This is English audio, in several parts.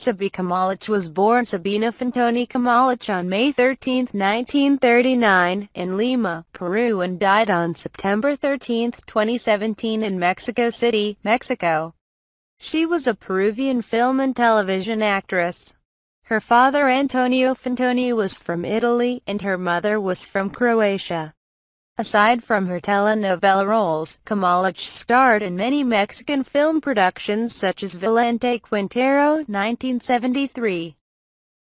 Sabi Kamalich was born Sabina Fantoni Kamalich on May 13, 1939, in Lima, Peru and died on September 13, 2017 in Mexico City, Mexico. She was a Peruvian film and television actress. Her father Antonio Fantoni was from Italy and her mother was from Croatia. Aside from her telenovela roles, Kamalich starred in many Mexican film productions such as Valente Quintero 1973,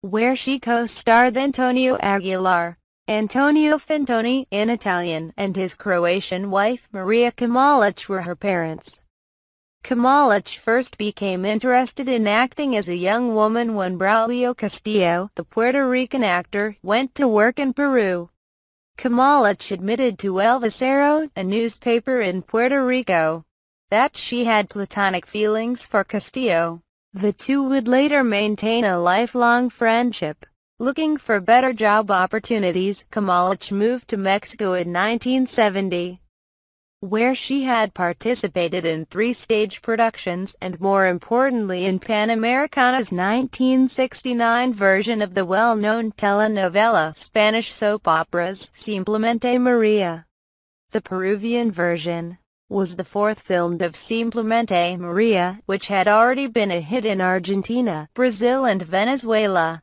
where she co-starred Antonio Aguilar, Antonio Fintoni in Italian, and his Croatian wife Maria Kamalich were her parents. Kamalich first became interested in acting as a young woman when Braulio Castillo, the Puerto Rican actor, went to work in Peru. Kamalich admitted to El Vocero, a newspaper in Puerto Rico, that she had platonic feelings for Castillo. The two would later maintain a lifelong friendship. Looking for better job opportunities, Kamalich moved to Mexico in 1970 where she had participated in three stage productions and more importantly in Panamericana's 1969 version of the well-known telenovela Spanish soap operas Simplemente Maria. The Peruvian version was the fourth film of Simplemente Maria, which had already been a hit in Argentina, Brazil and Venezuela.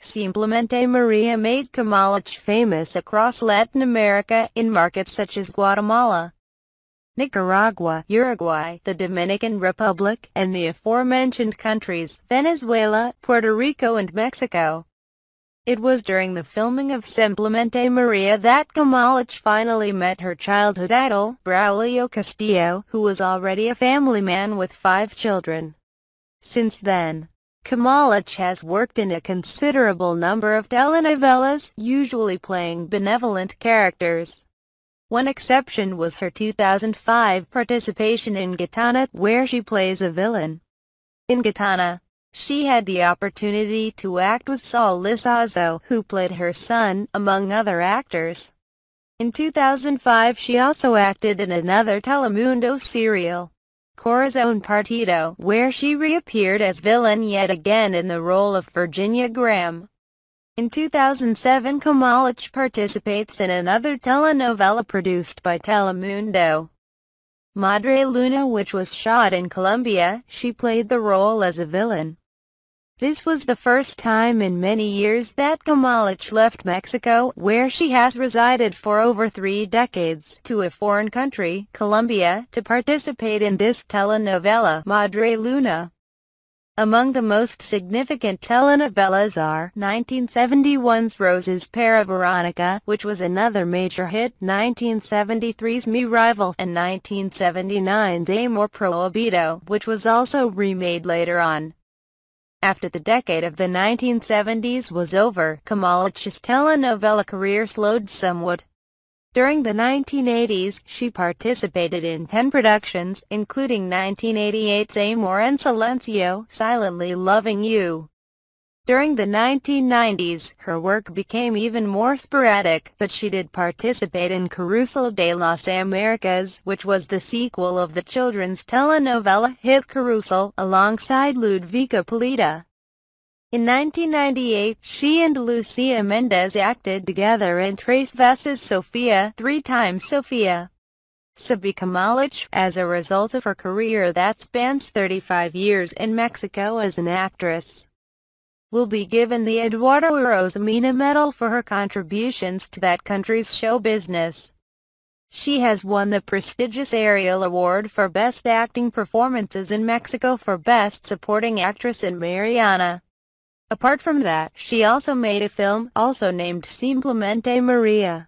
Simplemente Maria made Camalich famous across Latin America in markets such as Guatemala, Nicaragua, Uruguay, the Dominican Republic, and the aforementioned countries, Venezuela, Puerto Rico and Mexico. It was during the filming of Simplemente Maria that Kamalich finally met her childhood idol, Braulio Castillo, who was already a family man with five children. Since then, Kamalich has worked in a considerable number of telenovelas, usually playing benevolent characters. One exception was her 2005 participation in Gitana, where she plays a villain. In Gitana, she had the opportunity to act with Saul Lizazo, who played her son, among other actors. In 2005 she also acted in another Telemundo serial, Corazon Partido, where she reappeared as villain yet again in the role of Virginia Graham. In 2007 Kamalich participates in another telenovela produced by Telemundo. Madre Luna which was shot in Colombia, she played the role as a villain. This was the first time in many years that Kamalich left Mexico, where she has resided for over three decades, to a foreign country, Colombia, to participate in this telenovela, Madre Luna. Among the most significant telenovelas are 1971's Rose's Para Veronica, which was another major hit, 1973's Mi Rival, and 1979's Amor Prohibido, which was also remade later on. After the decade of the 1970s was over, Kamalachi's telenovela career slowed somewhat, during the 1980s, she participated in 10 productions, including 1988's Amor and Silencio, Silently Loving You. During the 1990s, her work became even more sporadic, but she did participate in Carousel de las Americas, which was the sequel of the children's telenovela hit Carousel, alongside Ludvika Polita. In 1998, she and Lucia Mendez acted together in Trace Vess's Sophia, three times Sophia. Sabi Kamalich, as a result of her career that spans 35 years in Mexico as an actress, will be given the Eduardo Rosamina Medal for her contributions to that country's show business. She has won the prestigious Ariel Award for Best Acting Performances in Mexico for Best Supporting Actress in Mariana. Apart from that, she also made a film, also named Simplemente Maria.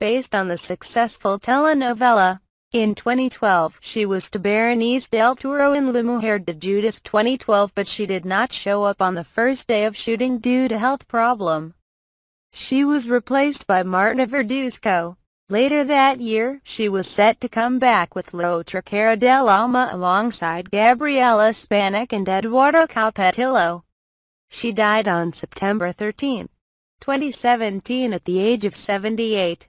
Based on the successful telenovela, in 2012 she was to Berenice del Toro in La Mujer de Judas 2012 but she did not show up on the first day of shooting due to health problem. She was replaced by Marta Verduzco. Later that year, she was set to come back with La Otra Cara del Alma alongside Gabriela Spanik and Eduardo Capetillo. She died on September 13, 2017 at the age of 78.